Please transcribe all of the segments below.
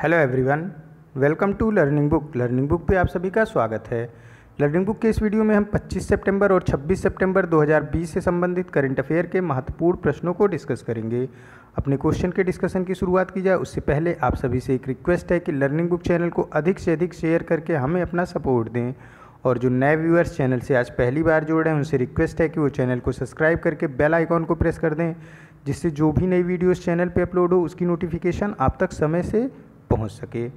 hello everyone welcome to learning book learning book पे आप सभी का स्वागत है लर्निंग बुक के इस वीडियो में हम 25 सितंबर और 26 सितंबर 2020 से संबंधित करंट अफेयर के महत्वपूर्ण प्रश्नों को डिस्कस करेंगे अपने क्वेश्चन के डिस्कशन की शुरुआत की जाए उससे पहले आप सभी से एक रिक्वेस्ट है कि लर्निंग बुक चैनल को अधिक से अधिक शेयर करके हमें अपना सपोर्ट दें और जो नए व्यूअर्स चैनल से आज पहली बार जुड़ रहे हैं उनसे रिक्वेस्ट है कि वो चैनल को सब्सक्राइब करके बेल आइकॉन को प्रेस कर दें जिससे जो भी नई वीडियोस चैनल पे अपलोड हो उसकी नोटिफिकेशन आप तक समय से पहुंच सके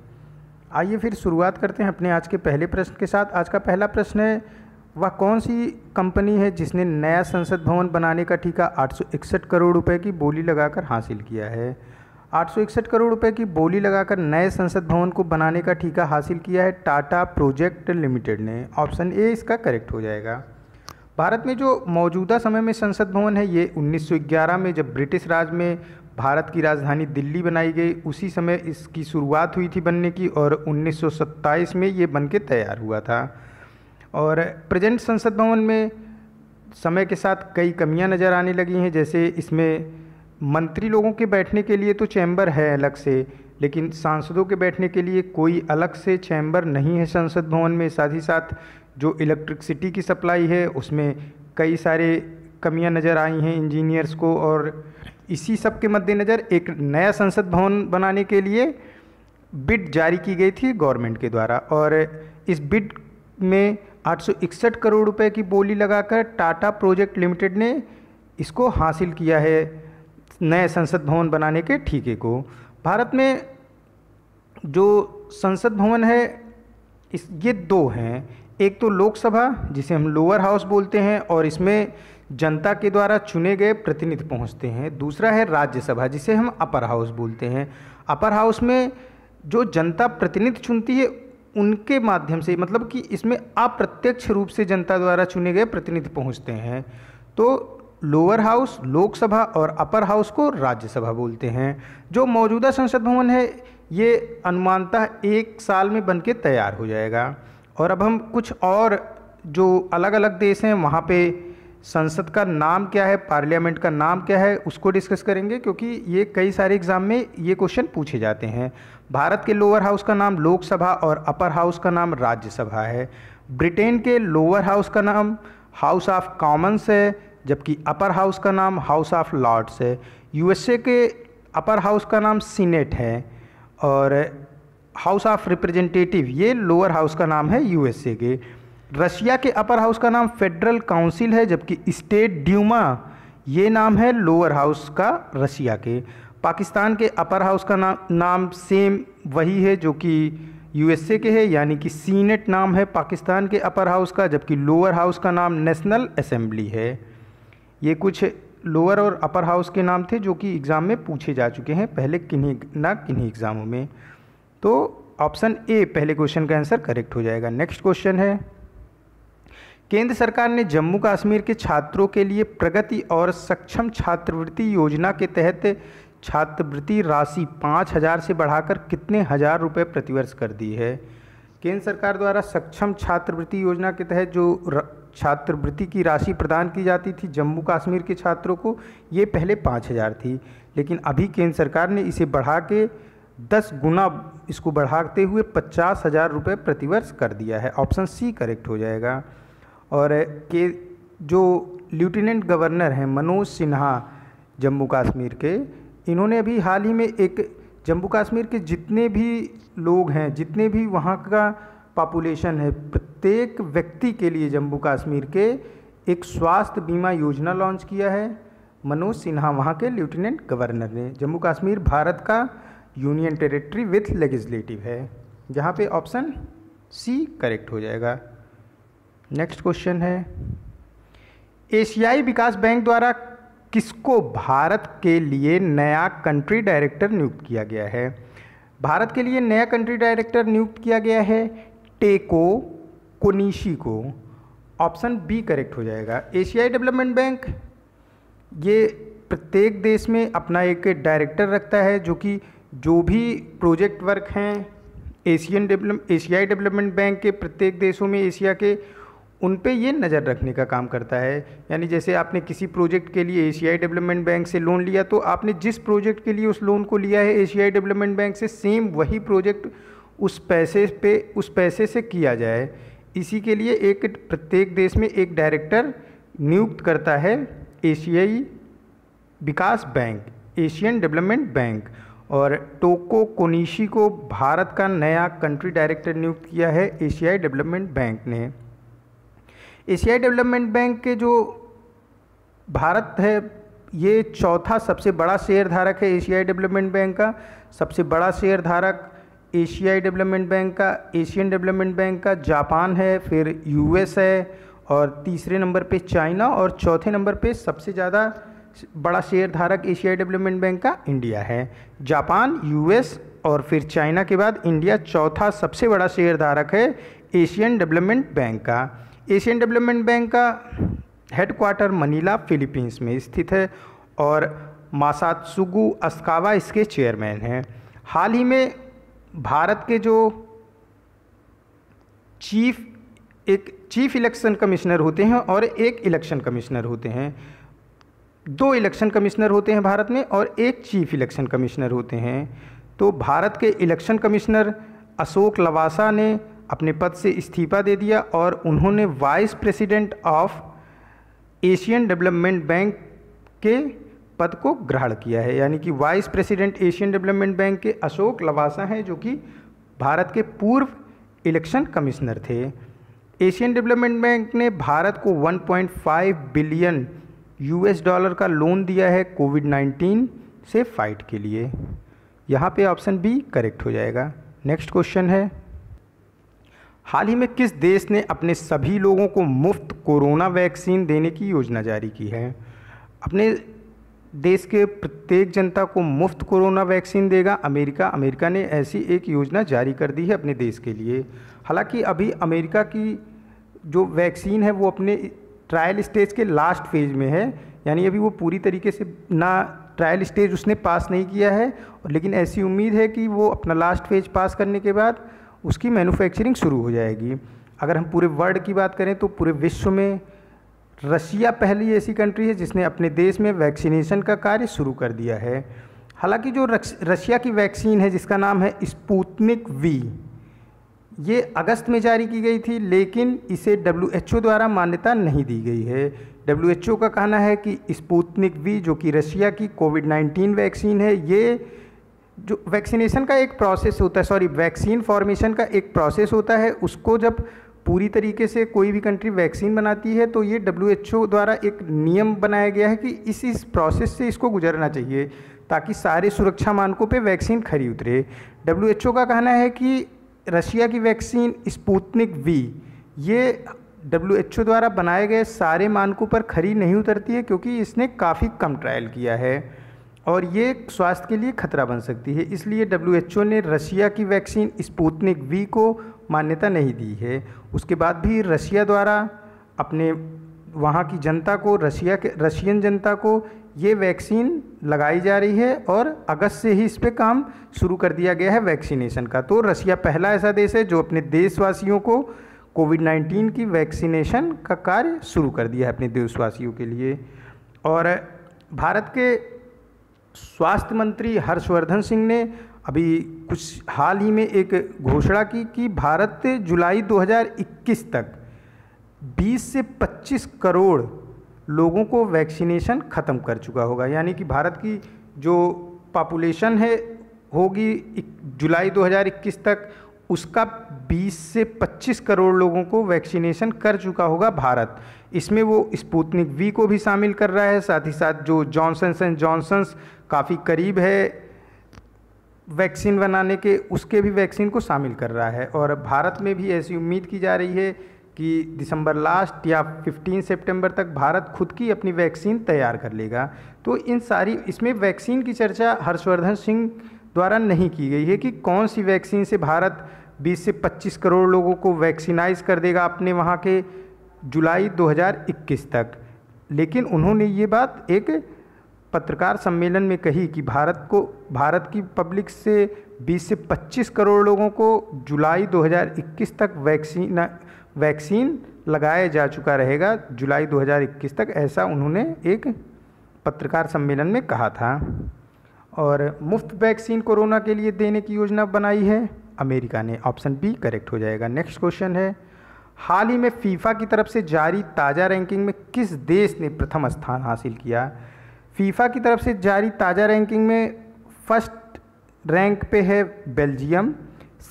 आइए फिर शुरुआत करते हैं अपने आज के पहले प्रश्न के साथ आज का पहला प्रश्न है वह कौन सी कंपनी है जिसने नया संसद भवन बनाने का ठीका आठ करोड़ रुपए की बोली लगाकर हासिल किया है आठ करोड़ रुपए की बोली लगाकर नए संसद भवन को बनाने का ठीका हासिल किया है टाटा प्रोजेक्ट लिमिटेड ने ऑप्शन ए इसका करेक्ट हो जाएगा भारत में जो मौजूदा समय में संसद भवन है ये 1911 में जब ब्रिटिश राज में भारत की राजधानी दिल्ली बनाई गई उसी समय इसकी शुरुआत हुई थी बनने की और 1927 में ये बन के तैयार हुआ था और प्रेजेंट संसद भवन में समय के साथ कई कमियां नज़र आने लगी हैं जैसे इसमें मंत्री लोगों के बैठने के लिए तो चैम्बर है अलग से लेकिन सांसदों के बैठने के लिए कोई अलग से चैम्बर नहीं है संसद भवन में साथ ही साथ जो इलेक्ट्रिकसिटी की सप्लाई है उसमें कई सारे कमियां नज़र आई हैं इंजीनियर्स को और इसी सब के मद्देनज़र एक नया संसद भवन बनाने के लिए बिड जारी की गई थी गवर्नमेंट के द्वारा और इस बिड में 861 करोड़ रुपए की बोली लगाकर टाटा प्रोजेक्ट लिमिटेड ने इसको हासिल किया है नए संसद भवन बनाने के ठीके को भारत में जो संसद भवन है इस ये दो हैं एक तो लोकसभा जिसे हम लोअर हाउस बोलते हैं और इसमें जनता के द्वारा चुने गए प्रतिनिधि पहुंचते हैं दूसरा है राज्यसभा जिसे हम अपर हाउस बोलते हैं अपर हाउस में जो जनता प्रतिनिधि चुनती है उनके माध्यम से मतलब कि इसमें अप्रत्यक्ष रूप से जनता द्वारा चुने गए प्रतिनिधि पहुंचते हैं तो लोअर हाउस लोकसभा और अपर हाउस को राज्यसभा बोलते हैं जो मौजूदा संसद भवन है ये अनुमानतः एक साल में बनके तैयार हो जाएगा और अब हम कुछ और जो अलग अलग देश हैं वहाँ पे संसद का नाम क्या है पार्लियामेंट का नाम क्या है उसको डिस्कस करेंगे क्योंकि ये कई सारे एग्जाम में ये क्वेश्चन पूछे जाते हैं भारत के लोअर हाउस का नाम लोकसभा और अपर हाउस का नाम राज्यसभा है ब्रिटेन के लोअर हाउस का नाम हाउस ऑफ कॉमन्स है जबकि अपर हाउस का नाम हाउस ऑफ लॉर्ड्स है यूएसए के अपर हाउस का नाम सीनेट है और हाउस ऑफ रिप्रेजेंटेटिव ये लोअर हाउस का नाम है यूएसए के रशिया के अपर हाउस का नाम फेडरल काउंसिल है जबकि स्टेट ड्यूमा ये नाम है लोअर हाउस का रशिया के पाकिस्तान के अपर हाउस का ना, नाम सेम वही है जो कि यूएसए के है यानी कि सीनेट नाम है पाकिस्तान के अपर हाउस का जबकि लोअर हाउस का नाम नेशनल असेंबली है ये कुछ लोअर और अपर हाउस के नाम थे जो कि एग्ज़ाम में पूछे जा चुके हैं पहले किन्हीं ना किन्हीं एग्ज़ामों में तो ऑप्शन ए पहले क्वेश्चन का आंसर करेक्ट हो जाएगा नेक्स्ट क्वेश्चन है केंद्र सरकार ने जम्मू कश्मीर के छात्रों के लिए प्रगति और सक्षम छात्रवृत्ति योजना के तहत छात्रवृत्ति राशि पाँच हज़ार से बढ़ाकर कितने हज़ार रुपये प्रतिवर्ष कर दी है केंद्र सरकार द्वारा सक्षम छात्रवृत्ति योजना के तहत जो छात्रवृत्ति की राशि प्रदान की जाती थी जम्मू कश्मीर के छात्रों को ये पहले पाँच हज़ार थी लेकिन अभी केंद्र सरकार ने इसे बढ़ा के दस गुना इसको बढ़ाते हुए पचास हज़ार रुपये प्रतिवर्ष कर दिया है ऑप्शन सी करेक्ट हो जाएगा और के जो लेफ्टिनेंट गवर्नर हैं मनोज सिन्हा जम्मू कश्मीर के इन्होंने अभी हाल ही में एक जम्मू कश्मीर के जितने भी लोग हैं जितने भी वहाँ का पॉपुलेशन है प्रत्येक व्यक्ति के लिए जम्मू कश्मीर के एक स्वास्थ्य बीमा योजना लॉन्च किया है मनोज सिन्हा वहाँ के लेफ्टिनेंट गवर्नर ने जम्मू कश्मीर भारत का यूनियन टेरिटरी विथ लेजिस्लेटिव है जहाँ पे ऑप्शन सी करेक्ट हो जाएगा नेक्स्ट क्वेश्चन है एशियाई विकास बैंक द्वारा किसको भारत के लिए नया कंट्री डायरेक्टर नियुक्त किया गया है भारत के लिए नया कंट्री डायरेक्टर नियुक्त किया गया है टेको कोनीशी को ऑप्शन बी करेक्ट हो जाएगा एशियाई डेवलपमेंट बैंक ये प्रत्येक देश में अपना एक डायरेक्टर रखता है जो कि जो भी प्रोजेक्ट वर्क हैं एशियन डेवलप एशियाई डेवलपमेंट बैंक के प्रत्येक देशों में एशिया के उन पे ये नज़र रखने का काम करता है यानी जैसे आपने किसी प्रोजेक्ट के लिए एशियाई डेवलपमेंट बैंक से लोन लिया तो आपने जिस प्रोजेक्ट के लिए उस लोन को लिया है एशियाई डेवलपमेंट बैंक से सेम वही प्रोजेक्ट उस पैसे पे उस पैसे से किया जाए इसी के लिए एक प्रत्येक देश में एक डायरेक्टर नियुक्त करता है एशियाई विकास बैंक एशियन डेवलपमेंट बैंक और टोको कोनीशी को भारत का नया कंट्री डायरेक्टर नियुक्त किया है एशियाई डेवलपमेंट बैंक ने एशियाई डेवलपमेंट बैंक के जो भारत है ये चौथा सबसे बड़ा शेयर धारक है एशियाई डेवलपमेंट बैंक का सबसे बड़ा शेयर धारक एशियाई डेवलपमेंट बैंक का एशियन डेवलपमेंट बैंक का जापान है फिर यूएस है और तीसरे नंबर पे चाइना और चौथे नंबर पे सबसे ज़्यादा बड़ा शेयर धारक एशियाई डेवलपमेंट बैंक का इंडिया है जापान यूएस और फिर चाइना के बाद इंडिया चौथा सबसे बड़ा शेयर धारक है एशियन डेवलपमेंट बैंक का एशियन डेवलपमेंट बैंक का हेडक्वार्टर मनीला फिलीपींस में स्थित है और मासातसुगु अस्कावा इसके चेयरमैन हैं हाल ही में भारत के जो चीफ एक चीफ इलेक्शन कमिश्नर होते हैं और एक इलेक्शन कमिश्नर होते हैं दो इलेक्शन कमिश्नर होते हैं भारत में और एक चीफ इलेक्शन कमिश्नर होते हैं तो भारत के इलेक्शन कमिश्नर अशोक लवासा ने अपने पद से इस्तीफा दे दिया और उन्होंने vice president of Asian development bank के पद को ग्रहण किया है यानी कि vice president Asian development bank के अशोक लवासा हैं जो कि भारत के पूर्व इलेक्शन कमिश्नर थे एशियन डेवलपमेंट बैंक ने भारत को 1.5 बिलियन यूएस डॉलर का लोन दिया है कोविड 19 से फाइट के लिए यहाँ पे ऑप्शन बी करेक्ट हो जाएगा नेक्स्ट क्वेश्चन है हाल ही में किस देश ने अपने सभी लोगों को मुफ्त कोरोना वैक्सीन देने की योजना जारी की है अपने देश के प्रत्येक जनता को मुफ्त कोरोना वैक्सीन देगा अमेरिका अमेरिका ने ऐसी एक योजना जारी कर दी है अपने देश के लिए हालांकि अभी अमेरिका की जो वैक्सीन है वो अपने ट्रायल स्टेज के लास्ट फेज में है यानी अभी वो पूरी तरीके से ना ट्रायल स्टेज उसने पास नहीं किया है लेकिन ऐसी उम्मीद है कि वो अपना लास्ट फेज पास करने के बाद उसकी मैन्युफैक्चरिंग शुरू हो जाएगी अगर हम पूरे वर्ल्ड की बात करें तो पूरे विश्व में रशिया पहली ऐसी कंट्री है जिसने अपने देश में वैक्सीनेशन का कार्य शुरू कर दिया है हालांकि जो रशिया की वैक्सीन है जिसका नाम है स्पूतनिक वी ये अगस्त में जारी की गई थी लेकिन इसे डब्ल्यू द्वारा मान्यता नहीं दी गई है डब्ल्यू का कहना है कि स्पूतनिक वी जो कि रशिया की कोविड 19 वैक्सीन है ये जो वैक्सीनेशन का एक प्रोसेस होता है सॉरी वैक्सीन फॉर्मेशन का एक प्रोसेस होता है उसको जब पूरी तरीके से कोई भी कंट्री वैक्सीन बनाती है तो ये डब्ल्यू द्वारा एक नियम बनाया गया है कि इस इस प्रोसेस से इसको गुजरना चाहिए ताकि सारे सुरक्षा मानकों पे वैक्सीन खरी उतरे डब्ल्यू का कहना है कि रशिया की वैक्सीन स्पूतनिक वी ये डब्ल्यू द्वारा बनाए गए सारे मानकों पर खरी नहीं उतरती है क्योंकि इसने काफ़ी कम ट्रायल किया है और ये स्वास्थ्य के लिए खतरा बन सकती है इसलिए डब्ल्यू ने रशिया की वैक्सीन स्पूतनिक वी को मान्यता नहीं दी है उसके बाद भी रशिया द्वारा अपने वहाँ की जनता को रशिया के रशियन जनता को ये वैक्सीन लगाई जा रही है और अगस्त से ही इस पर काम शुरू कर दिया गया है वैक्सीनेशन का तो रशिया पहला ऐसा देश है जो अपने देशवासियों को कोविड 19 की वैक्सीनेशन का कार्य शुरू कर दिया है अपने देशवासियों के लिए और भारत के स्वास्थ्य मंत्री हर्षवर्धन सिंह ने अभी कुछ हाल ही में एक घोषणा की कि भारत जुलाई 2021 तक 20 से 25 करोड़ लोगों को वैक्सीनेशन ख़त्म कर चुका होगा यानी कि भारत की जो पॉपुलेशन है होगी जुलाई 2021 तक उसका 20 से 25 करोड़ लोगों को वैक्सीनेशन कर चुका होगा भारत इसमें वो स्पूतनिक वी को भी शामिल कर रहा है साथ ही साथ जो जॉनसन्स एंड जॉनसन्स काफ़ी करीब है वैक्सीन बनाने के उसके भी वैक्सीन को शामिल कर रहा है और भारत में भी ऐसी उम्मीद की जा रही है कि दिसंबर लास्ट या 15 सितंबर तक भारत खुद की अपनी वैक्सीन तैयार कर लेगा तो इन सारी इसमें वैक्सीन की चर्चा हर्षवर्धन सिंह द्वारा नहीं की गई है कि कौन सी वैक्सीन से भारत 20 से 25 करोड़ लोगों को वैक्सीनाइज कर देगा अपने वहाँ के जुलाई 2021 तक लेकिन उन्होंने ये बात एक पत्रकार सम्मेलन में कही कि भारत को भारत की पब्लिक से 20 से 25 करोड़ लोगों को जुलाई 2021 तक वैक्सीन वैक्सीन लगाया जा चुका रहेगा जुलाई 2021 तक ऐसा उन्होंने एक पत्रकार सम्मेलन में कहा था और मुफ्त वैक्सीन कोरोना के लिए देने की योजना बनाई है अमेरिका ने ऑप्शन बी करेक्ट हो जाएगा नेक्स्ट क्वेश्चन है हाल ही में फीफा की तरफ से जारी ताज़ा रैंकिंग में किस देश ने प्रथम स्थान हासिल किया फीफा की तरफ से जारी ताज़ा रैंकिंग में फर्स्ट रैंक पे है बेल्जियम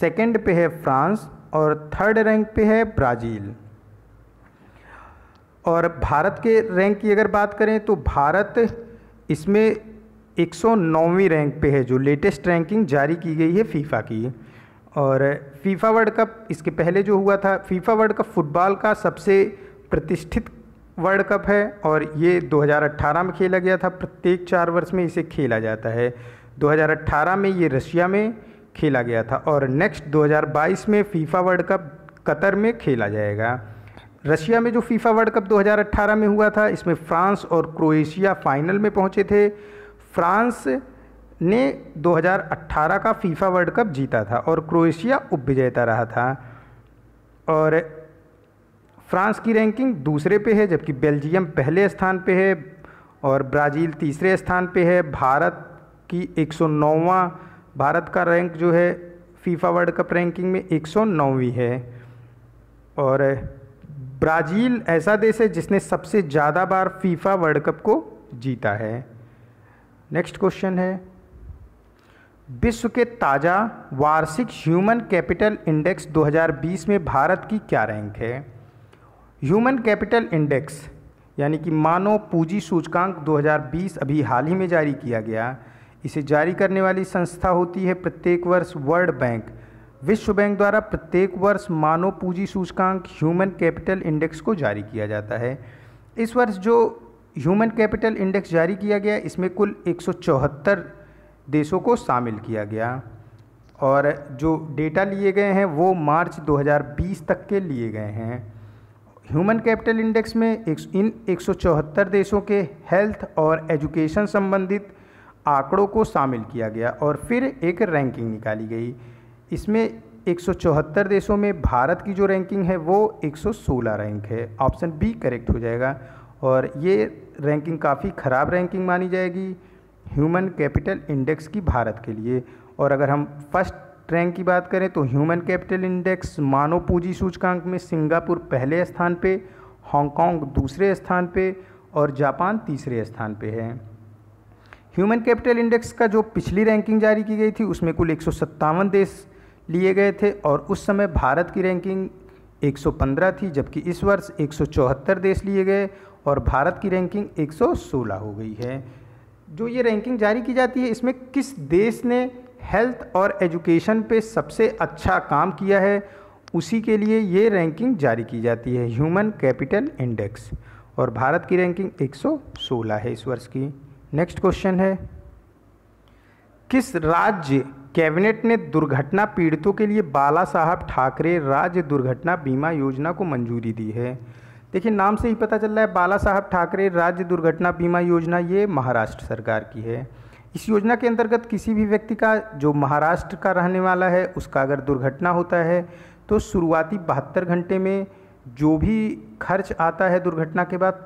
सेकंड पे है फ्रांस और थर्ड रैंक पे है ब्राज़ील और भारत के रैंक की अगर बात करें तो भारत इसमें एक सौ रैंक पे है जो लेटेस्ट रैंकिंग जारी की गई है फीफा की और फीफा वर्ल्ड कप इसके पहले जो हुआ था फीफा वर्ल्ड कप फुटबॉल का सबसे प्रतिष्ठित वर्ल्ड कप है और ये 2018 में खेला गया था प्रत्येक चार वर्ष में इसे खेला जाता है 2018 में ये रशिया में खेला गया था और नेक्स्ट 2022 में फीफा वर्ल्ड कप कतर में खेला जाएगा रशिया में जो फीफा वर्ल्ड कप 2018 में हुआ था इसमें फ्रांस और क्रोएशिया फाइनल में पहुंचे थे फ्रांस ने 2018 का फीफा वर्ल्ड कप जीता था और क्रोएशिया उपविजेता रहा था और फ्रांस की रैंकिंग दूसरे पे है जबकि बेल्जियम पहले स्थान पे है और ब्राज़ील तीसरे स्थान पे है भारत की 109वां भारत का रैंक जो है फीफा वर्ल्ड कप रैंकिंग में 109वीं है और ब्राज़ील ऐसा देश है जिसने सबसे ज़्यादा बार फीफा वर्ल्ड कप को जीता है नेक्स्ट क्वेश्चन है विश्व के ताज़ा वार्षिक ह्यूमन कैपिटल इंडेक्स 2020 में भारत की क्या रैंक है ह्यूमन कैपिटल इंडेक्स यानी कि मानव पूंजी सूचकांक 2020 अभी हाल ही में जारी किया गया इसे जारी करने वाली संस्था होती है प्रत्येक वर्ष वर्ल्ड बैंक विश्व बैंक द्वारा प्रत्येक वर्ष मानव पूंजी सूचकांक ह्यूमन कैपिटल इंडेक्स को जारी किया जाता है इस वर्ष जो ह्यूमन कैपिटल इंडेक्स जारी किया गया इसमें कुल एक देशों को शामिल किया गया और जो डेटा लिए गए हैं वो मार्च 2020 तक के लिए गए हैं ह्यूमन कैपिटल इंडेक्स में एक, इन एक देशों के हेल्थ और एजुकेशन संबंधित आंकड़ों को शामिल किया गया और फिर एक रैंकिंग निकाली गई इसमें 174 देशों में भारत की जो रैंकिंग है वो 116 रैंक है ऑप्शन बी करेक्ट हो जाएगा और ये रैंकिंग काफ़ी ख़राब रैंकिंग मानी जाएगी ह्यूमन कैपिटल इंडेक्स की भारत के लिए और अगर हम फर्स्ट ट्रैंक की बात करें तो ह्यूमन कैपिटल इंडेक्स मानव पूंजी सूचकांक में सिंगापुर पहले स्थान पे हांगकांग दूसरे स्थान पे और जापान तीसरे स्थान पे है ह्यूमन कैपिटल इंडेक्स का जो पिछली रैंकिंग जारी की गई थी उसमें कुल एक देश लिए गए थे और उस समय भारत की रैंकिंग 115 थी जबकि इस वर्ष एक देश लिए गए और भारत की रैंकिंग 116 हो गई है जो ये रैंकिंग जारी की जाती है इसमें किस देश ने हेल्थ और एजुकेशन पे सबसे अच्छा काम किया है उसी के लिए ये रैंकिंग जारी की जाती है ह्यूमन कैपिटल इंडेक्स और भारत की रैंकिंग 116 है इस वर्ष की नेक्स्ट क्वेश्चन है किस राज्य कैबिनेट ने दुर्घटना पीड़ितों के लिए बाला साहब ठाकरे राज्य दुर्घटना बीमा योजना को मंजूरी दी है देखिए नाम से ही पता चल रहा है बाला साहब ठाकरे राज्य दुर्घटना बीमा योजना ये महाराष्ट्र सरकार की है इस योजना के अंतर्गत किसी भी व्यक्ति का जो महाराष्ट्र का रहने वाला है उसका अगर दुर्घटना होता है तो शुरुआती बहत्तर घंटे में जो भी खर्च आता है दुर्घटना के बाद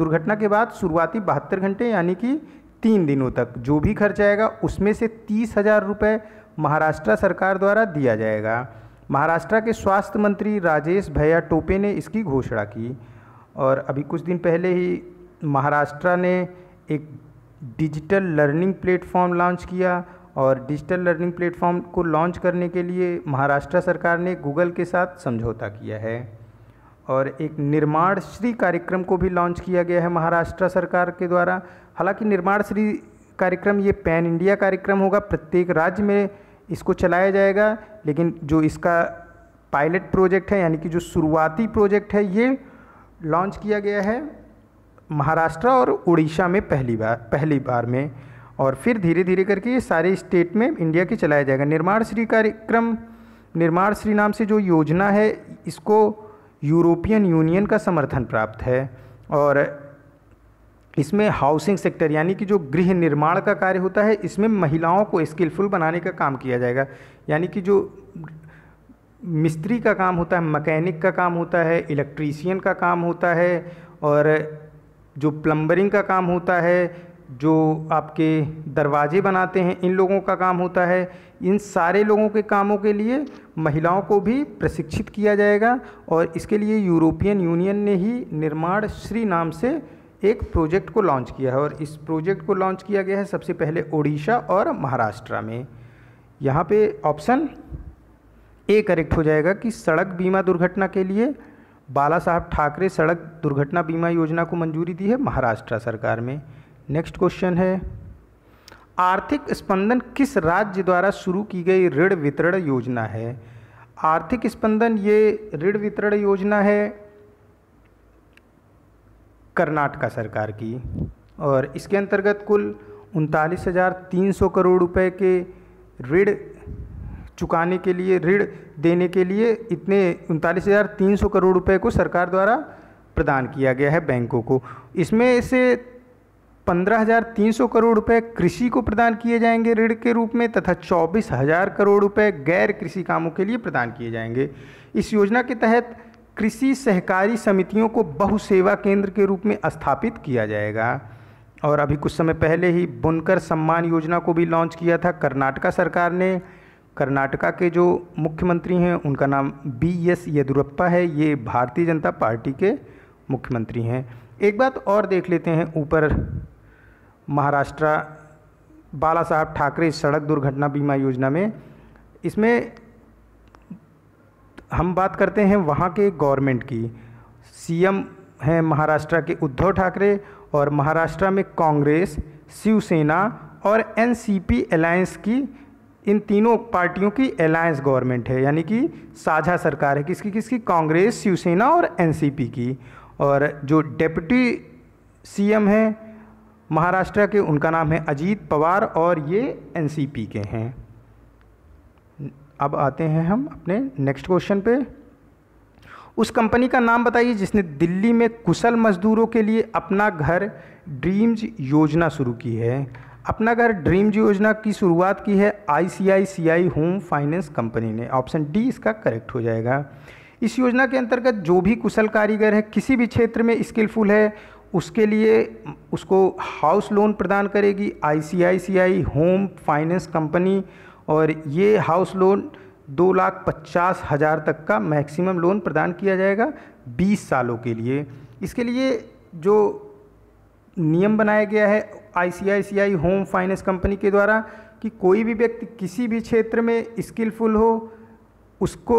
दुर्घटना के बाद शुरुआती बहत्तर घंटे यानी कि तीन दिनों तक जो भी खर्च आएगा उसमें से तीस हज़ार रुपये महाराष्ट्र सरकार द्वारा दिया जाएगा महाराष्ट्र के स्वास्थ्य मंत्री राजेश भैया टोपे ने इसकी घोषणा की और अभी कुछ दिन पहले ही महाराष्ट्र ने एक डिजिटल लर्निंग प्लेटफॉर्म लॉन्च किया और डिजिटल लर्निंग प्लेटफॉर्म को लॉन्च करने के लिए महाराष्ट्र सरकार ने गूगल के साथ समझौता किया है और एक निर्माण श्री कार्यक्रम को भी लॉन्च किया गया है महाराष्ट्र सरकार के द्वारा हालांकि निर्माण श्री कार्यक्रम ये पैन इंडिया कार्यक्रम होगा प्रत्येक राज्य में इसको चलाया जाएगा लेकिन जो इसका पायलट प्रोजेक्ट है यानी कि जो शुरुआती प्रोजेक्ट है ये लॉन्च किया गया है महाराष्ट्र और उड़ीसा में पहली बार पहली बार में और फिर धीरे धीरे करके ये सारे स्टेट में इंडिया के चलाया जाएगा निर्माण श्री कार्यक्रम निर्माण श्री नाम से जो योजना है इसको यूरोपियन यूनियन का समर्थन प्राप्त है और इसमें हाउसिंग सेक्टर यानी कि जो गृह निर्माण का कार्य होता है इसमें महिलाओं को स्किलफुल बनाने का काम किया जाएगा यानी कि जो मिस्त्री का काम होता है मकैनिक का काम होता है इलेक्ट्रीशियन का काम होता है और जो प्लम्बरिंग का काम होता है जो आपके दरवाजे बनाते हैं इन लोगों का काम होता है इन सारे लोगों के कामों के लिए महिलाओं को भी प्रशिक्षित किया जाएगा और इसके लिए यूरोपियन यूनियन ने ही निर्माण श्री नाम से एक प्रोजेक्ट को लॉन्च किया है और इस प्रोजेक्ट को लॉन्च किया गया है सबसे पहले ओडिशा और महाराष्ट्र में यहाँ पे ऑप्शन ए करेक्ट हो जाएगा कि सड़क बीमा दुर्घटना के लिए बाला साहब ठाकरे सड़क दुर्घटना बीमा योजना को मंजूरी दी है महाराष्ट्र सरकार में नेक्स्ट क्वेश्चन है आर्थिक स्पंदन किस राज्य द्वारा शुरू की गई ऋण वितरण योजना है आर्थिक स्पंदन ये ऋण वितरण योजना है कर्नाटका सरकार की और इसके अंतर्गत कुल उनतालीस हज़ार तीन सौ करोड़ रुपए के ऋण चुकाने के लिए ऋण देने के लिए इतने उनतालीस हज़ार तीन सौ करोड़ रुपए को सरकार द्वारा प्रदान किया गया है बैंकों को इसमें से पंद्रह हज़ार तीन सौ करोड़ रुपए कृषि को प्रदान किए जाएंगे ऋण के रूप में तथा चौबीस हज़ार करोड़ रुपए गैर कृषि कामों के लिए प्रदान किए जाएंगे इस योजना के तहत कृषि सहकारी समितियों को बहुसेवा केंद्र के रूप में स्थापित किया जाएगा और अभी कुछ समय पहले ही बुनकर सम्मान योजना को भी लॉन्च किया था कर्नाटका सरकार ने कर्नाटका के जो मुख्यमंत्री हैं उनका नाम बी एस येदुरप्पा है ये भारतीय जनता पार्टी के मुख्यमंत्री हैं एक बात और देख लेते हैं ऊपर महाराष्ट्र बाला साहब ठाकरे सड़क दुर्घटना बीमा योजना में इसमें हम बात करते हैं वहाँ के गवर्नमेंट की सीएम हैं महाराष्ट्र के उद्धव ठाकरे और महाराष्ट्र में कांग्रेस शिवसेना और एनसीपी अलायंस की इन तीनों पार्टियों की अलायंस गवर्नमेंट है यानी कि साझा सरकार है किसकी किसकी कांग्रेस शिवसेना और एनसीपी की और जो डेप्यूटी सीएम हैं महाराष्ट्र के उनका नाम है अजीत पवार और ये एनसीपी के हैं अब आते हैं हम अपने नेक्स्ट क्वेश्चन पे उस कंपनी का नाम बताइए जिसने दिल्ली में कुशल मजदूरों के लिए अपना घर ड्रीम्स योजना शुरू की है अपना घर जी योजना की शुरुआत की है आईसीआईसीआई होम फाइनेंस कंपनी ने ऑप्शन डी इसका करेक्ट हो जाएगा इस योजना के अंतर्गत जो भी कुशल कारीगर है किसी भी क्षेत्र में स्किलफुल है उसके लिए उसको हाउस लोन प्रदान करेगी आईसीआईसीआई होम फाइनेंस कंपनी और ये हाउस लोन दो लाख पचास हज़ार तक का मैक्सिमम लोन प्रदान किया जाएगा बीस सालों के लिए इसके लिए जो नियम बनाया गया है आईसीआईसीआई होम फाइनेंस कंपनी के द्वारा कि कोई भी व्यक्ति किसी भी क्षेत्र में स्किलफुल हो उसको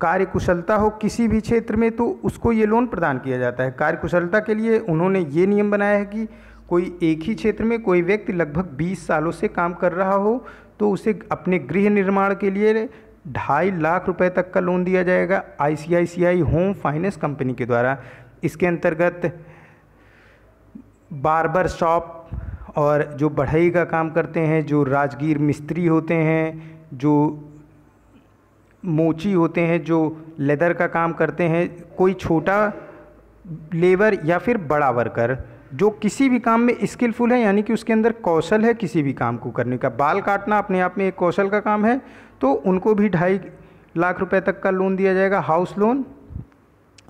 कार्यकुशलता हो किसी भी क्षेत्र में तो उसको ये लोन प्रदान किया जाता है कार्यकुशलता के लिए उन्होंने ये नियम बनाया है कि कोई एक ही क्षेत्र में कोई व्यक्ति लगभग 20 सालों से काम कर रहा हो तो उसे अपने गृह निर्माण के लिए ढाई लाख रुपए तक का लोन दिया जाएगा आईसीआईसीआई होम फाइनेंस कंपनी के द्वारा इसके अंतर्गत बार्बर शॉप और जो बढ़ई का काम करते हैं जो राजगीर मिस्त्री होते हैं जो मोची होते हैं जो लेदर का काम करते हैं कोई छोटा लेबर या फिर बड़ा वर्कर जो किसी भी काम में स्किलफुल है यानी कि उसके अंदर कौशल है किसी भी काम को करने का बाल काटना अपने आप में एक कौशल का काम है तो उनको भी ढाई लाख रुपए तक का लोन दिया जाएगा house loan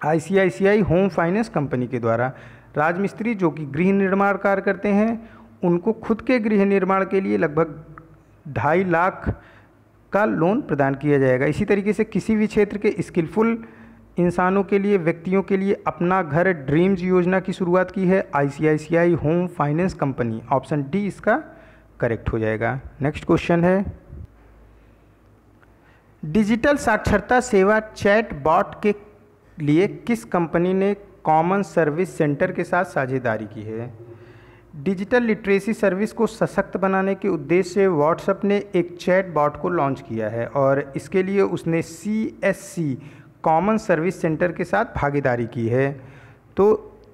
ICICI home finance company के द्वारा राजमिस्त्री जो कि गृह निर्माण कार्य करते हैं उनको खुद के गृह निर्माण के लिए लगभग ढाई लाख का लोन प्रदान किया जाएगा इसी तरीके से किसी भी क्षेत्र के स्किलफुल इंसानों के लिए व्यक्तियों के लिए अपना घर ड्रीम्स योजना की शुरुआत की है ICICI home finance company option D इसका करेक्ट हो जाएगा नेक्स्ट क्वेश्चन है डिजिटल साक्षरता सेवा चैट बॉट के लिए किस कंपनी ने कॉमन सर्विस सेंटर के साथ साझेदारी की है डिजिटल लिटरेसी सर्विस को सशक्त बनाने के उद्देश्य से व्हाट्सएप ने एक चैट बॉट को लॉन्च किया है और इसके लिए उसने C S C common service centre के साथ भागीदारी की है तो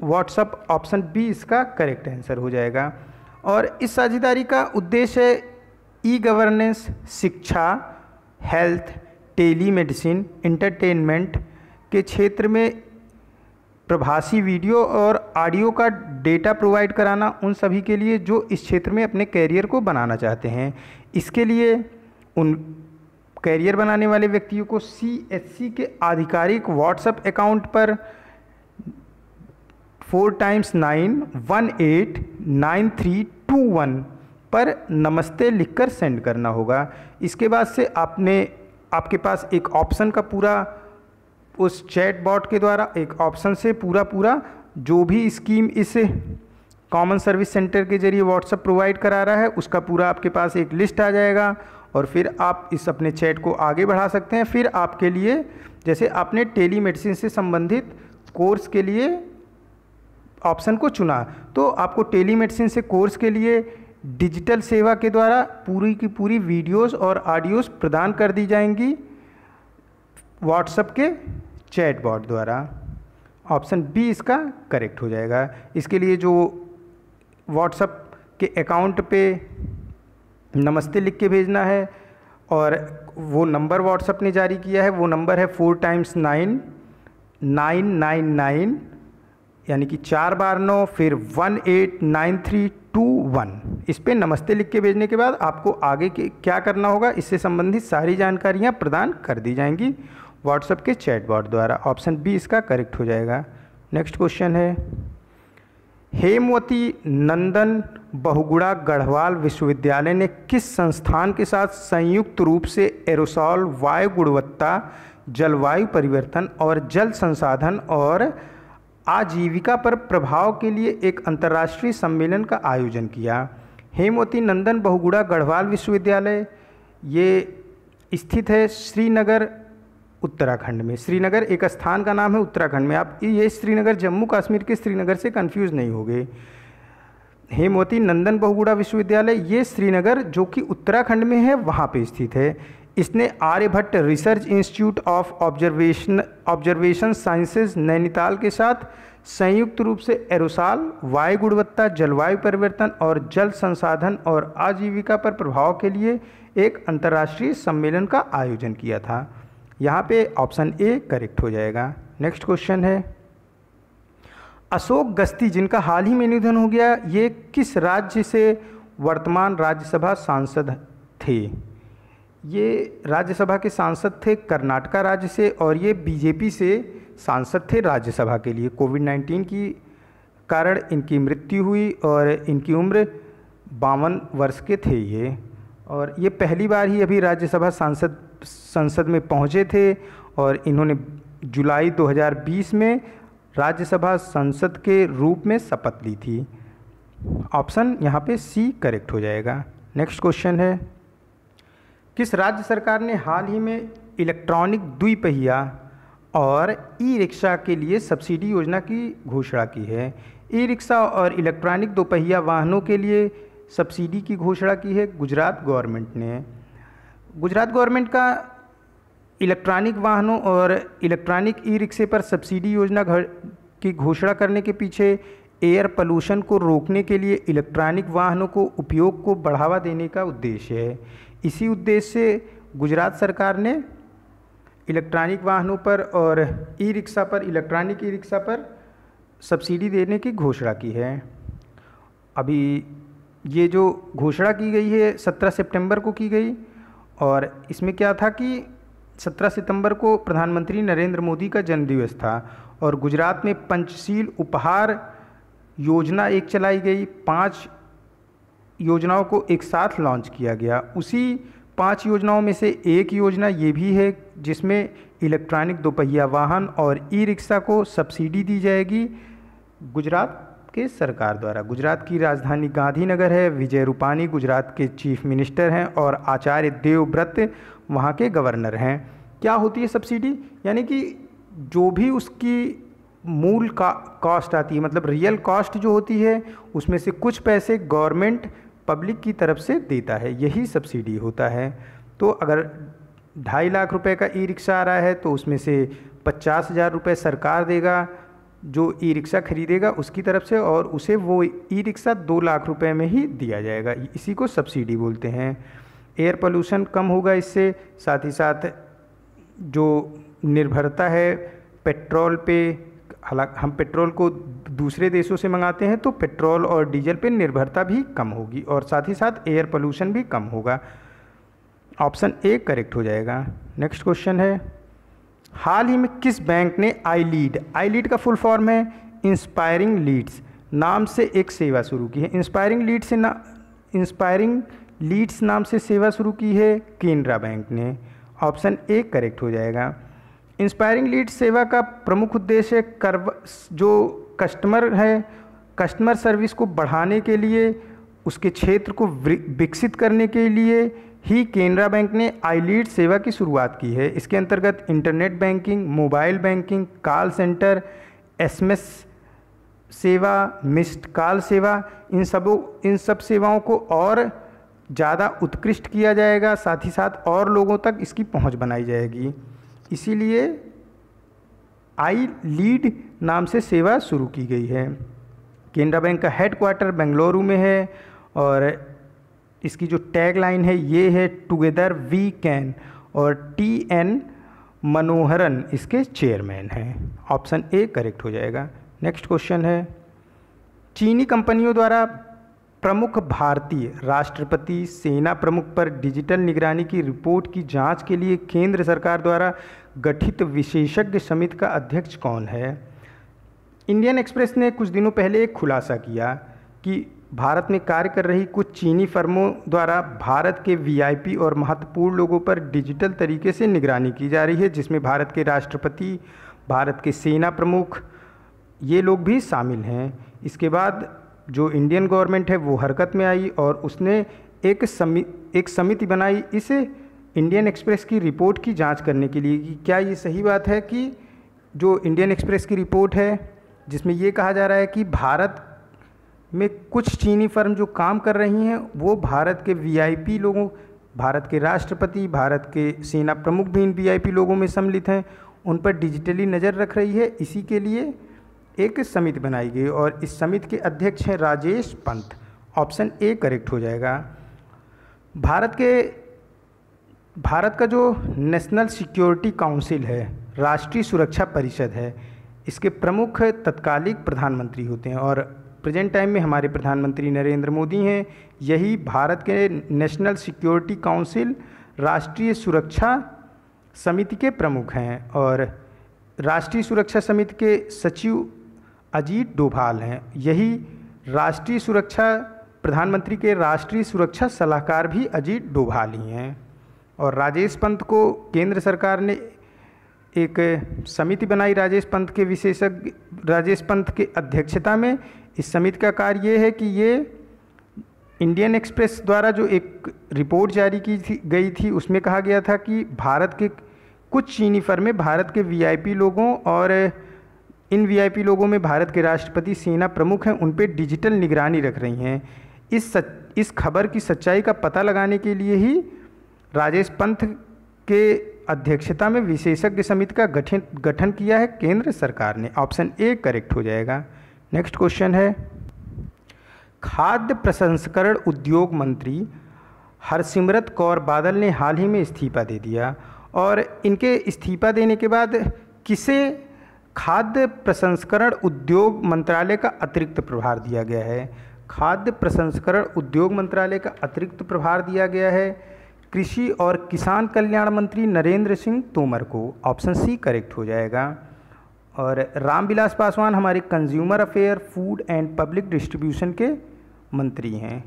व्हाट्सएप ऑप्शन बी इसका करेक्ट आंसर हो जाएगा और इस साझेदारी का उद्देश्य है ई गवर्नेंस शिक्षा हेल्थ टेली मेडिसिन इंटरटेनमेंट के क्षेत्र में प्रभाषी वीडियो और ऑडियो का डेटा प्रोवाइड कराना उन सभी के लिए जो इस क्षेत्र में अपने कैरियर को बनाना चाहते हैं इसके लिए उन कैरियर बनाने वाले व्यक्तियों को सी के आधिकारिक व्हाट्सएप अकाउंट पर four times nine one eight nine three two one पर नमस्ते लिखकर सेंड करना होगा इसके बाद से आपने आपके पास एक ऑप्शन का पूरा उस चैट बॉट के द्वारा एक ऑप्शन से पूरा पूरा जो भी स्कीम इस कॉमन सर्विस सेंटर के जरिए व्हाट्सअप प्रोवाइड करा रहा है उसका पूरा आपके पास एक लिस्ट आ जाएगा और फिर आप इस अपने चैट को आगे बढ़ा सकते हैं फिर आपके लिए जैसे आपने टेली मेडिसिन से संबंधित कोर्स के लिए ऑप्शन को चुना तो आपको टेली मेडिसिन से कोर्स के लिए डिजिटल सेवा के द्वारा पूरी की पूरी वीडियोस और ऑडियोस प्रदान कर दी जाएंगी व्हाट्सएप के चैटबॉट द्वारा ऑप्शन बी इसका करेक्ट हो जाएगा इसके लिए जो व्हाट्सअप के अकाउंट पे नमस्ते लिख के भेजना है और वो नंबर व्हाट्सअप ने जारी किया है वो नंबर है four times nine nine nine nine यानी कि चार बार नौ फिर one eight nine three two one इस पर नमस्ते लिख के भेजने के बाद आपको आगे के क्या करना होगा इससे संबंधित सारी जानकारियाँ प्रदान कर दी जाएंगी व्हाट्सएप के चैटबॉट द्वारा ऑप्शन बी इसका करेक्ट हो जाएगा नेक्स्ट क्वेश्चन है हेमवती नंदन बहुगुड़ा गढ़वाल विश्वविद्यालय ने किस संस्थान के साथ संयुक्त रूप से एरोसॉल वायु गुणवत्ता जलवायु परिवर्तन और जल संसाधन और आजीविका पर प्रभाव के लिए एक अंतर्राष्ट्रीय सम्मेलन का आयोजन किया हेमवती नंदन बहुगुड़ा गढ़वाल विश्वविद्यालय ये स्थित है श्रीनगर उत्तराखंड में श्रीनगर एक स्थान का नाम है उत्तराखंड में आप ये श्रीनगर जम्मू कश्मीर के श्रीनगर से कन्फ्यूज नहीं हो गए हेमवती नंदन बहुगुड़ा विश्वविद्यालय ये श्रीनगर जो कि उत्तराखंड में है वहाँ पे स्थित है इसने Aryabhatta research institute of observation observation sciences Nainital के साथ संयुक्त रूप से एरोसाल वायु गुणवत्ता जलवायु परिवर्तन और जल संसाधन और आजीविका पर प्रभाव के लिए एक अंतर्राष्ट्रीय सम्मेलन का आयोजन किया था यहाँ पे ऑप्शन ए करेक्ट हो जाएगा नेक्स्ट क्वेश्चन है अशोक गस्ती जिनका हाल ही में निधन हो गया ये किस राज्य से वर्तमान राज्यसभा सांसद थे ये राज्यसभा के सांसद थे कर्नाटका राज्य से और ये बीजेपी से सांसद थे राज्यसभा के लिए कोविड नाइन्टीन की कारण इनकी मृत्यु हुई और इनकी उम्र बावन वर्ष के थे ये और ये पहली बार ही अभी राज्यसभा सांसद संसद में पहुंचे थे और इन्होंने जुलाई 2020 में राज्यसभा संसद के रूप में शपथ ली थी ऑप्शन यहाँ पे सी करेक्ट हो जाएगा नेक्स्ट क्वेश्चन है किस राज्य सरकार ने हाल ही में इलेक्ट्रॉनिक द्विपहिया और ई रिक्शा के लिए सब्सिडी योजना की घोषणा की है ई रिक्शा और इलेक्ट्रॉनिक दोपहिया वाहनों के लिए सब्सिडी की घोषणा की है गुजरात गवर्नमेंट ने गुजरात गवर्नमेंट का इलेक्ट्रॉनिक वाहनों और इलेक्ट्रॉनिक ई रिक्शे पर सब्सिडी योजना की घोषणा करने के पीछे एयर पोल्यूशन को रोकने के लिए इलेक्ट्रॉनिक वाहनों को उपयोग को बढ़ावा देने का उद्देश्य है इसी उद्देश्य से गुजरात सरकार ने इलेक्ट्रॉनिक वाहनों पर और ई रिक्शा पर इलेक्ट्रॉनिक ई रिक्शा पर सब्सिडी देने की घोषणा की है अभी ये जो घोषणा की गई है सत्रह सितंबर को की गई और इसमें क्या था कि 17 सितंबर को प्रधानमंत्री नरेंद्र मोदी का जन्मदिवस था और गुजरात में पंचशील उपहार योजना एक चलाई गई पांच योजनाओं को एक साथ लॉन्च किया गया उसी पांच योजनाओं में से एक योजना ये भी है जिसमें इलेक्ट्रॉनिक दोपहिया वाहन और ई रिक्शा को सब्सिडी दी जाएगी गुजरात के सरकार द्वारा गुजरात की राजधानी गांधीनगर है विजय रूपानी गुजरात के चीफ मिनिस्टर हैं और आचार्य देवव्रत वहाँ के गवर्नर हैं क्या होती है सब्सिडी यानी कि जो भी उसकी मूल का कॉस्ट आती है मतलब रियल कॉस्ट जो होती है उसमें से कुछ पैसे गवर्नमेंट पब्लिक की तरफ से देता है यही सब्सिडी होता है तो अगर ढाई लाख रुपए का ई रिक्शा आ रहा है तो उसमें से पचास हज़ार रुपये सरकार देगा जो ई रिक्शा खरीदेगा उसकी तरफ से और उसे वो ई रिक्शा दो लाख रुपए में ही दिया जाएगा इसी को सब्सिडी बोलते हैं एयर पोल्यूशन कम होगा इससे साथ ही साथ जो निर्भरता है पेट्रोल पे हालांकि हम पेट्रोल को दूसरे देशों से मंगाते हैं तो पेट्रोल और डीजल पे निर्भरता भी कम होगी और साथ ही साथ एयर पोल्यूशन भी कम होगा ऑप्शन ए करेक्ट हो जाएगा नेक्स्ट क्वेश्चन है हाल ही में किस बैंक ने आई लीड आई लीड का फुल फॉर्म है इंस्पायरिंग लीड्स नाम से एक सेवा शुरू की है इंस्पायरिंग लीड से ना इंस्पायरिंग लीड्स नाम से सेवा शुरू की है केनरा बैंक ने ऑप्शन ए करेक्ट हो जाएगा इंस्पायरिंग लीड सेवा का प्रमुख उद्देश्य कर जो कस्टमर है कस्टमर सर्विस को बढ़ाने के लिए उसके क्षेत्र को विकसित करने के लिए ही केनरा बैंक ने आईलीड सेवा की शुरुआत की है इसके अंतर्गत internet banking mobile banking call centre SMS सेवा मिस्ड कॉल सेवा इन सब इन सब सेवाओं को और ज़्यादा उत्कृष्ट किया जाएगा साथ ही साथ और लोगों तक इसकी पहुंच बनाई जाएगी इसीलिए आई लीड नाम से सेवा शुरू की गई है केनरा बैंक का हेड क्वार्टर बेंगलुरु में है और इसकी जो टैग लाइन है ये है टुगेदर वी कैन और टी एन मनोहरन इसके चेयरमैन हैं ऑप्शन ए करेक्ट हो जाएगा नेक्स्ट क्वेश्चन है चीनी कंपनियों द्वारा प्रमुख भारतीय राष्ट्रपति सेना प्रमुख पर डिजिटल निगरानी की रिपोर्ट की जांच के लिए केंद्र सरकार द्वारा गठित विशेषज्ञ समिति का अध्यक्ष कौन है इंडियन एक्सप्रेस ने कुछ दिनों पहले एक खुलासा किया कि भारत में कार्य कर रही कुछ चीनी फर्मों द्वारा भारत के वीआईपी और महत्वपूर्ण लोगों पर डिजिटल तरीके से निगरानी की जा रही है जिसमें भारत के राष्ट्रपति भारत के सेना प्रमुख ये लोग भी शामिल हैं इसके बाद जो इंडियन गवर्नमेंट है वो हरकत में आई और उसने एक समी एक समिति बनाई इस इंडियन एक्सप्रेस की रिपोर्ट की जांच करने के लिए कि क्या ये सही बात है कि जो इंडियन एक्सप्रेस की रिपोर्ट है जिसमें ये कहा जा रहा है कि भारत में कुछ चीनी फर्म जो काम कर रही हैं वो भारत के वीआईपी लोगों भारत के राष्ट्रपति भारत के सेना प्रमुख भी इन वीआईपी लोगों में सम्मिलित हैं उन पर डिजिटली नज़र रख रही है इसी के लिए एक समिति बनाई गई और इस समिति के अध्यक्ष हैं Rajesh Pant option A correct हो जाएगा भारत के भारत का जो नेशनल सिक्योरिटी काउंसिल है राष्ट्रीय सुरक्षा परिषद है इसके प्रमुख तत्कालिक प्रधानमंत्री होते हैं और प्रेजेंट टाइम में हमारे प्रधानमंत्री नरेंद्र मोदी हैं यही भारत के नेशनल सिक्योरिटी काउंसिल राष्ट्रीय सुरक्षा समिति के प्रमुख हैं और राष्ट्रीय सुरक्षा समिति के सचिव अजीत डोभाल हैं यही राष्ट्रीय सुरक्षा प्रधानमंत्री के राष्ट्रीय सुरक्षा सलाहकार भी अजीत डोभाल ही हैं और राजेश पंत को केंद्र सरकार ने एक समिति बनाई राजेश पंत के विशेषज्ञ राजेश पंत के अध्यक्षता में इस समिति का कार्य ये है कि ये इंडियन एक्सप्रेस द्वारा जो एक रिपोर्ट जारी की थी गई थी उसमें कहा गया था कि भारत के कुछ चीनी फर्में भारत के वीआईपी लोगों और इन वीआईपी लोगों में भारत के राष्ट्रपति सेना प्रमुख हैं उन पर डिजिटल निगरानी रख रही हैं इस सच, इस खबर की सच्चाई का पता लगाने के लिए ही राजेश पंथ के अध्यक्षता में विशेषज्ञ समिति का गठन गठन किया है केंद्र सरकार ने ऑप्शन ए करेक्ट हो जाएगा नेक्स्ट क्वेश्चन है खाद्य प्रसंस्करण उद्योग मंत्री हरसिमरत कौर बादल ने हाल ही में इस्तीफा दे दिया और इनके इस्तीफा देने के बाद किसे खाद्य प्रसंस्करण उद्योग मंत्रालय का अतिरिक्त प्रभार दिया गया है खाद्य प्रसंस्करण उद्योग मंत्रालय का अतिरिक्त प्रभार दिया गया है कृषि और किसान कल्याण मंत्री नरेंद्र सिंह तोमर को ऑप्शन सी करेक्ट हो जाएगा और रामविलास पासवान हमारे consumer affair food and public distribution के मंत्री हैं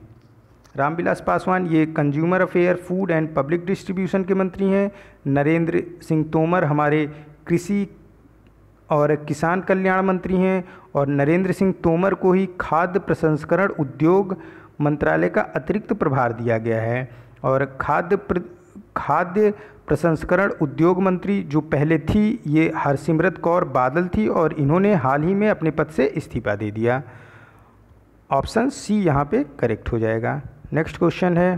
रामविलास पासवान ये consumer affair food and public distribution के मंत्री हैं नरेंद्र सिंह तोमर हमारे कृषि और किसान कल्याण मंत्री हैं और नरेंद्र सिंह तोमर को ही खाद्य प्रसंस्करण उद्योग मंत्रालय का अतिरिक्त प्रभार दिया गया है और खाद्य खाद्य प्रसंस्करण उद्योग मंत्री जो पहले थी ये हरसिमरत कौर बादल थी और इन्होंने हाल ही में अपने पद से इस्तीफा दे दिया ऑप्शन सी यहाँ पे करेक्ट हो जाएगा नेक्स्ट क्वेश्चन है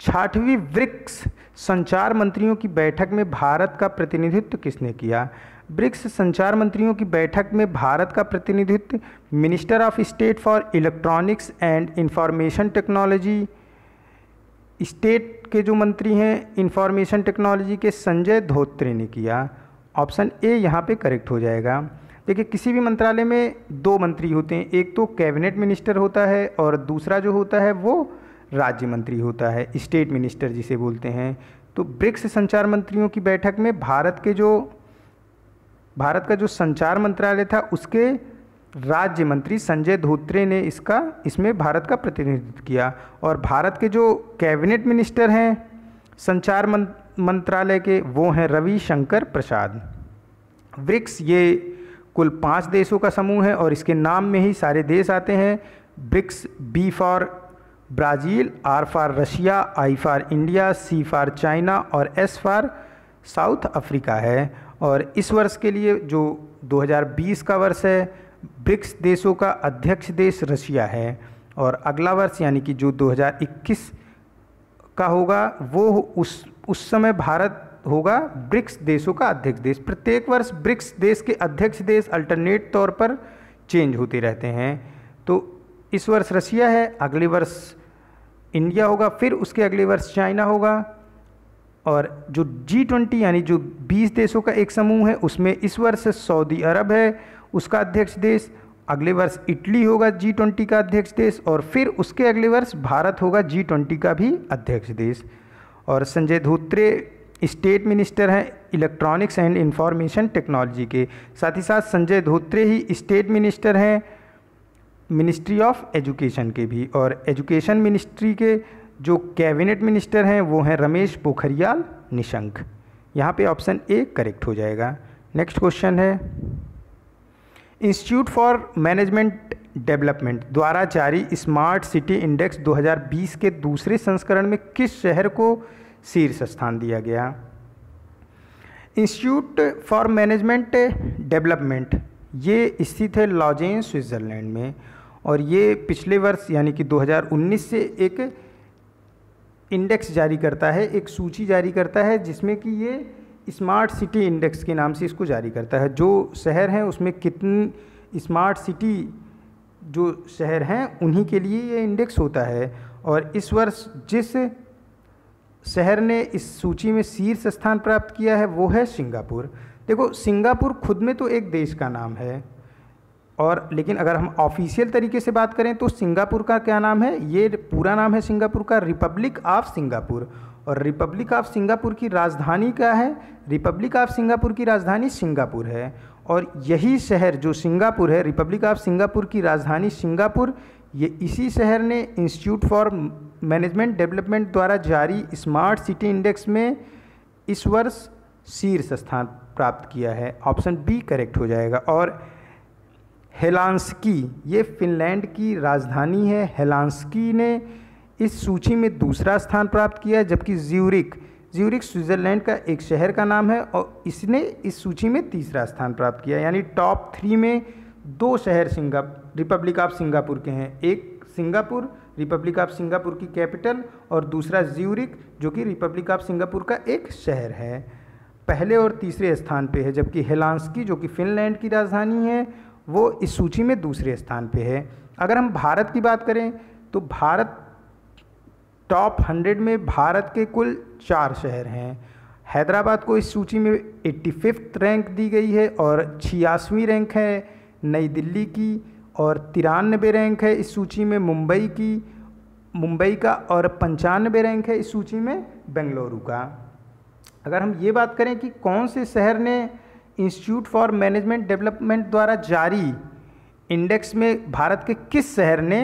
छाठवीं ब्रिक्स संचार मंत्रियों की बैठक में भारत का प्रतिनिधित्व किसने किया ब्रिक्स संचार मंत्रियों की बैठक में भारत का प्रतिनिधित्व minister of state for electronics and information technology state के जो मंत्री हैं इंफॉर्मेशन टेक्नोलॉजी के संजय धोत्रे ने किया ऑप्शन ए यहाँ पे करेक्ट हो जाएगा देखिए किसी भी मंत्रालय में दो मंत्री होते हैं एक तो कैबिनेट मिनिस्टर होता है और दूसरा जो होता है वो राज्य मंत्री होता है स्टेट मिनिस्टर जिसे बोलते हैं तो ब्रिक्स संचार मंत्रियों की बैठक में भारत के जो भारत का जो संचार मंत्रालय था उसके राज्य मंत्री संजय धोत्रे ने इसका इसमें भारत का प्रतिनिधित्व किया और भारत के जो कैबिनेट मिनिस्टर हैं संचार मंत्रालय के वो हैं रवि शंकर प्रसाद ब्रिक्स ये कुल पाँच देशों का समूह है और इसके नाम में ही सारे देश आते हैं BRICS B for Brazil R for Russia I for India C for China और एस फॉर साउथ अफ्रीका है और इस वर्ष के लिए जो 2020 का वर्ष है ब्रिक्स देशों का अध्यक्ष देश रशिया है और अगला वर्ष यानी कि जो 2021 का होगा वो उस उस समय भारत होगा ब्रिक्स देशों का अध्यक्ष देश प्रत्येक वर्ष ब्रिक्स देश के अध्यक्ष देश अल्टरनेट तौर पर चेंज होते रहते हैं तो इस वर्ष रशिया है अगले वर्ष इंडिया होगा फिर उसके अगले वर्ष चाइना होगा और जो जी ट्वेंटी यानी जो बीस देशों का एक समूह है उसमें इस वर्ष सऊदी अरब है उसका अध्यक्ष देश अगले वर्ष इटली होगा जी ट्वेंटी का अध्यक्ष देश और फिर उसके अगले वर्ष भारत होगा जी ट्वेंटी का भी अध्यक्ष देश और संजय धोत्रे स्टेट मिनिस्टर हैं इलेक्ट्रॉनिक्स एंड इंफॉर्मेशन टेक्नोलॉजी के साथ ही साथ संजय धोत्रे ही स्टेट मिनिस्टर हैं मिनिस्ट्री ऑफ एजुकेशन के भी और एजुकेशन मिनिस्ट्री के जो कैबिनेट मिनिस्टर हैं वो हैं रमेश पोखरियाल निशंक यहाँ पे ऑप्शन ए करेक्ट हो जाएगा नेक्स्ट क्वेश्चन है इंस्टीट्यूट फॉर मैनेजमेंट डेवलपमेंट द्वारा जारी स्मार्ट सिटी इंडेक्स 2020 के दूसरे संस्करण में किस शहर को शीर्ष स्थान दिया गया इंस्टीट्यूट फॉर मैनेजमेंट डेवलपमेंट ये स्थित है लॉजें स्विट्ज़रलैंड में और ये पिछले वर्ष यानी कि 2019 से एक इंडेक्स जारी करता है एक सूची जारी करता है जिसमें कि ये स्मार्ट सिटी इंडेक्स के नाम से इसको जारी करता है जो शहर हैं उसमें कितनी स्मार्ट सिटी जो शहर हैं उन्हीं के लिए ये इंडेक्स होता है और इस वर्ष जिस शहर ने इस सूची में शीर्ष स्थान प्राप्त किया है वो है सिंगापुर देखो सिंगापुर खुद में तो एक देश का नाम है और लेकिन अगर हम ऑफिशियल तरीके से बात करें तो सिंगापुर का क्या नाम है ये पूरा नाम है सिंगापुर का रिपब्लिक ऑफ सिंगापुर और रिपब्लिक ऑफ सिंगापुर की राजधानी क्या है रिपब्लिक ऑफ सिंगापुर की राजधानी सिंगापुर है और यही शहर जो सिंगापुर है रिपब्लिक ऑफ सिंगापुर की राजधानी सिंगापुर ये इसी शहर ने इंस्टीट्यूट फॉर मैनेजमेंट डेवलपमेंट द्वारा जारी स्मार्ट सिटी इंडेक्स में इस वर्ष शीर्ष स्थान प्राप्त किया है ऑप्शन बी करेक्ट हो जाएगा और हेलांसकी ये फिनलैंड की राजधानी है हेलांसकी ने इस सूची में दूसरा स्थान प्राप्त किया जबकि ज्यूरिक ज्यूरिक स्विट्ज़रलैंड का एक शहर का नाम है और इसने इस सूची में तीसरा स्थान प्राप्त किया यानी टॉप थ्री में दो शहर सिंगा रिपब्लिक ऑफ सिंगापुर के हैं एक सिंगापुर रिपब्लिक ऑफ सिंगापुर की कैपिटल और दूसरा ज्यूरिक जो कि रिपब्लिक ऑफ सिंगापुर का एक शहर है पहले और तीसरे स्थान पे है जबकि हेलांस्की जो कि फिनलैंड की राजधानी है वो इस सूची में दूसरे स्थान पे है अगर हम भारत की बात करें तो भारत टॉप हंड्रेड में भारत के कुल चार शहर हैं हैदराबाद को इस सूची में एट्टी फिफ्थ रैंक दी गई है और छियासवीं रैंक है नई दिल्ली की और तिरानबे रैंक है इस सूची में मुंबई की मुंबई का और पंचानबे रैंक है इस सूची में बेंगलुरु का अगर हम ये बात करें कि कौन से शहर ने इंस्टीट्यूट फॉर मैनेजमेंट डेवलपमेंट द्वारा जारी इंडेक्स में भारत के किस शहर ने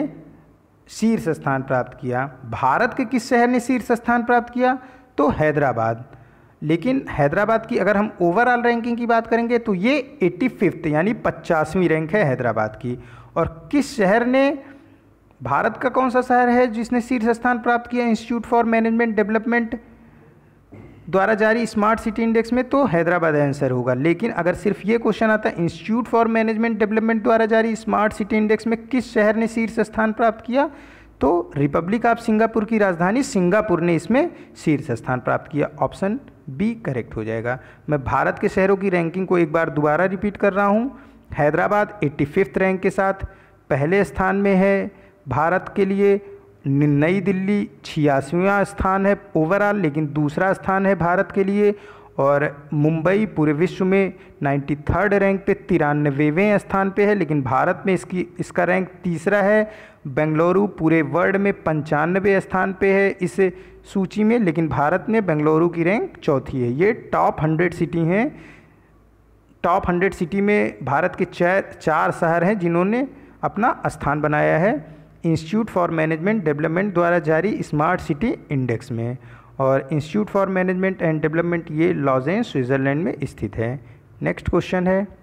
शीर्ष स्थान प्राप्त किया भारत के किस शहर ने शीर्ष स्थान प्राप्त किया तो हैदराबाद लेकिन हैदराबाद की अगर हम ओवरऑल रैंकिंग की बात करेंगे तो ये एट्टी फिफ्थ यानी पचासवीं रैंक है हैदराबाद की और किस शहर ने भारत का कौन सा शहर है जिसने शीर्ष स्थान प्राप्त किया इंस्टीट्यूट फॉर मैनेजमेंट डेवलपमेंट द्वारा जारी स्मार्ट सिटी इंडेक्स में तो हैदराबाद आंसर होगा लेकिन अगर सिर्फ ये क्वेश्चन आता है इंस्टीट्यूट फॉर मैनेजमेंट डेवलपमेंट द्वारा जारी स्मार्ट सिटी इंडेक्स में किस शहर ने शीर्ष स्थान प्राप्त किया तो रिपब्लिक ऑफ सिंगापुर की राजधानी सिंगापुर ने इसमें शीर्ष स्थान प्राप्त किया ऑप्शन बी करेक्ट हो जाएगा मैं भारत के शहरों की रैंकिंग को एक बार दोबारा रिपीट कर रहा हूँ हैदराबाद एट्टी रैंक के साथ पहले स्थान में है भारत के लिए नई दिल्ली छियासीवा स्थान है ओवरऑल लेकिन दूसरा स्थान है भारत के लिए और मुंबई पूरे विश्व में नाइन्टी थर्ड रैंक पे तिरानवेवें स्थान पे है लेकिन भारत में इसकी इसका रैंक तीसरा है बेंगलुरु पूरे वर्ल्ड में पंचानवे स्थान पे है इस सूची में लेकिन भारत में बेंगलुरु की रैंक चौथी है ये टॉप हंड्रेड सिटी हैं टॉप हंड्रेड सिटी में भारत के चार चार शहर हैं जिन्होंने अपना स्थान बनाया है इंस्टीट्यूट फॉर मैनेजमेंट डेवलपमेंट द्वारा जारी स्मार्ट सिटी इंडेक्स में और institute for management and development ये लॉजें स्विट्ज़रलैंड में स्थित है नेक्स्ट क्वेश्चन है